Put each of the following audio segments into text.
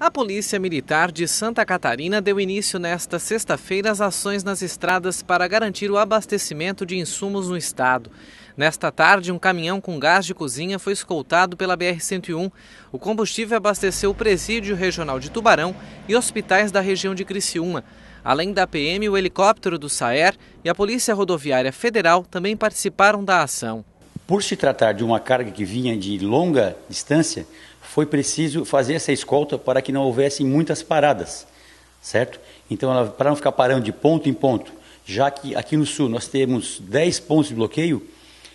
A Polícia Militar de Santa Catarina deu início nesta sexta-feira às ações nas estradas para garantir o abastecimento de insumos no estado. Nesta tarde, um caminhão com gás de cozinha foi escoltado pela BR-101. O combustível abasteceu o Presídio Regional de Tubarão e hospitais da região de Criciúma. Além da PM, o helicóptero do SAER e a Polícia Rodoviária Federal também participaram da ação. Por se tratar de uma carga que vinha de longa distância, foi preciso fazer essa escolta para que não houvessem muitas paradas, certo? Então, ela, para não ficar parando de ponto em ponto, já que aqui no sul nós temos 10 pontos de bloqueio,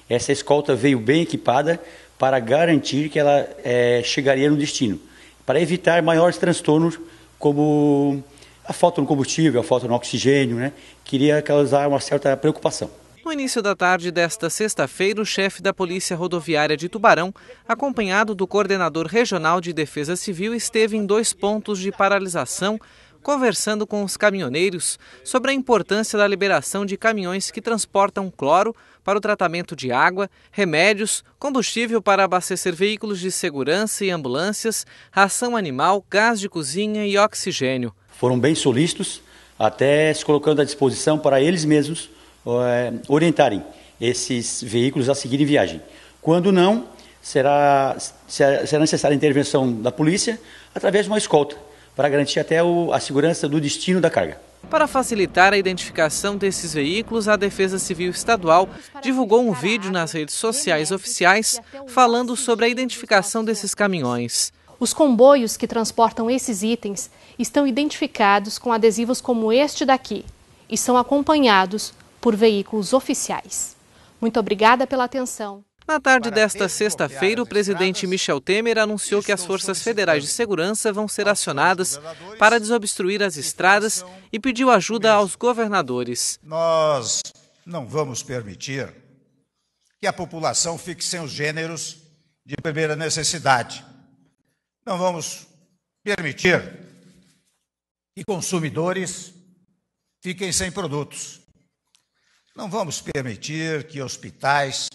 essa escolta veio bem equipada para garantir que ela é, chegaria no destino, para evitar maiores transtornos como a falta no combustível, a falta no oxigênio, né? Queria causar uma certa preocupação. No início da tarde desta sexta-feira, o chefe da Polícia Rodoviária de Tubarão, acompanhado do coordenador regional de Defesa Civil, esteve em dois pontos de paralisação, conversando com os caminhoneiros sobre a importância da liberação de caminhões que transportam cloro para o tratamento de água, remédios, combustível para abastecer veículos de segurança e ambulâncias, ração animal, gás de cozinha e oxigênio. Foram bem solícitos, até se colocando à disposição para eles mesmos é, orientarem esses veículos a seguirem viagem. Quando não, será, será necessária a intervenção da polícia através de uma escolta, para garantir até o, a segurança do destino da carga. Para facilitar a identificação desses veículos, a Defesa Civil Estadual divulgou um vídeo nas redes sociais oficiais falando sobre a identificação desses caminhões. Os comboios que transportam esses itens estão identificados com adesivos como este daqui e são acompanhados por veículos oficiais. Muito obrigada pela atenção. Na tarde desta sexta-feira, o presidente Michel Temer anunciou que as forças federais de segurança vão ser acionadas para desobstruir as estradas e pediu ajuda aos governadores. Nós não vamos permitir que a população fique sem os gêneros de primeira necessidade. Não vamos permitir que consumidores fiquem sem produtos. Não vamos permitir que hospitais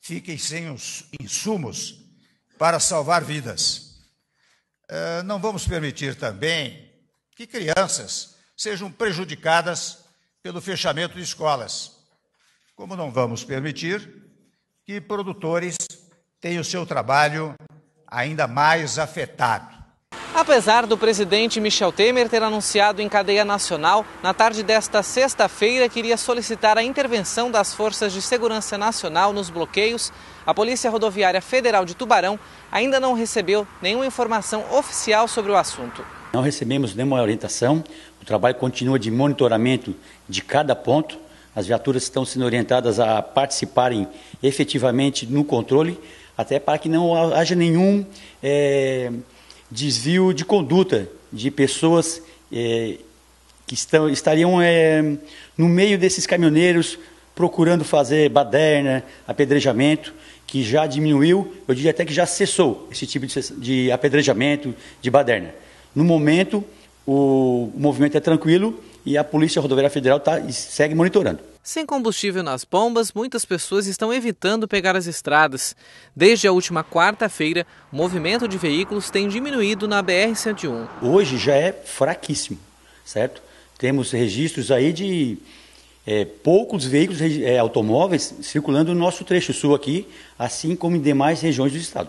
fiquem sem os insumos para salvar vidas. Eh, não vamos permitir também que crianças sejam prejudicadas pelo fechamento de escolas, como não vamos permitir que produtores tenham o seu trabalho ainda mais afetado. Apesar do presidente Michel Temer ter anunciado em cadeia nacional, na tarde desta sexta-feira queria solicitar a intervenção das Forças de Segurança Nacional nos bloqueios, a Polícia Rodoviária Federal de Tubarão ainda não recebeu nenhuma informação oficial sobre o assunto. Não recebemos nenhuma orientação, o trabalho continua de monitoramento de cada ponto, as viaturas estão sendo orientadas a participarem efetivamente no controle, até para que não haja nenhum. É desvio de conduta de pessoas é, que estão, estariam é, no meio desses caminhoneiros procurando fazer baderna, apedrejamento, que já diminuiu, eu diria até que já cessou esse tipo de, de apedrejamento, de baderna. No momento, o, o movimento é tranquilo e a Polícia Rodoviária Federal tá, segue monitorando. Sem combustível nas bombas, muitas pessoas estão evitando pegar as estradas. Desde a última quarta-feira, o movimento de veículos tem diminuído na BR-101. Hoje já é fraquíssimo, certo? Temos registros aí de é, poucos veículos é, automóveis circulando no nosso trecho sul aqui, assim como em demais regiões do estado.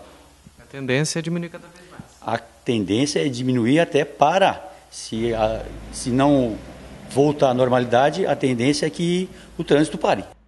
A tendência é diminuir cada vez mais. A tendência é diminuir até parar. Se, a, se não voltar à normalidade, a tendência é que o trânsito pare.